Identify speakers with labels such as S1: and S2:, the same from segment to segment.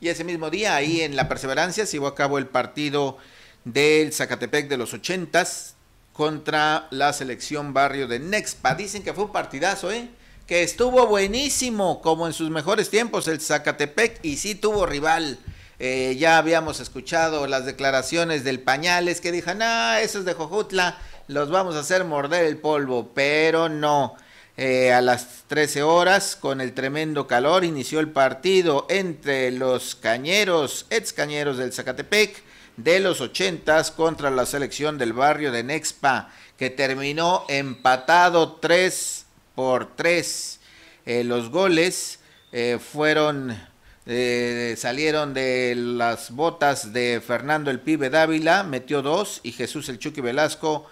S1: Y ese mismo día, ahí en La Perseverancia, se llevó a cabo el partido del Zacatepec de los 80 contra la selección barrio de Nexpa. Dicen que fue un partidazo, ¿eh? Que estuvo buenísimo, como en sus mejores tiempos, el Zacatepec, y sí tuvo rival. Eh, ya habíamos escuchado las declaraciones del Pañales que dijo, ah, esos de Jojutla, los vamos a hacer morder el polvo, pero no. Eh, a las 13 horas con el tremendo calor. Inició el partido entre los cañeros, ex cañeros del Zacatepec de los 80 contra la selección del barrio de Nexpa, que terminó empatado 3 por 3. Eh, los goles eh, fueron salieron de las botas de Fernando el Pibe Dávila, metió dos, y Jesús el Chucky Velasco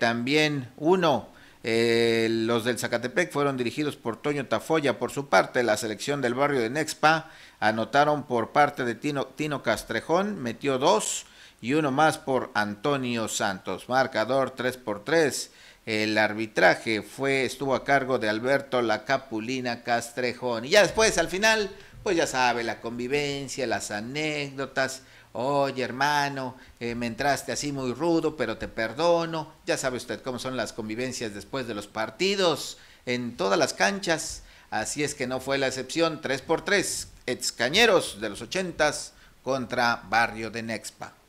S1: también uno. Eh, los del Zacatepec fueron dirigidos por Toño Tafoya. Por su parte, la selección del barrio de Nexpa anotaron por parte de Tino, Tino Castrejón, metió dos y uno más por Antonio Santos. Marcador 3 por 3. El arbitraje fue, estuvo a cargo de Alberto La Capulina Castrejón. Y ya después, al final, pues ya sabe, la convivencia, las anécdotas. Oye, hermano, eh, me entraste así muy rudo, pero te perdono. Ya sabe usted cómo son las convivencias después de los partidos en todas las canchas. Así es que no fue la excepción. 3 por 3, excañeros de los ochentas contra Barrio de Nexpa.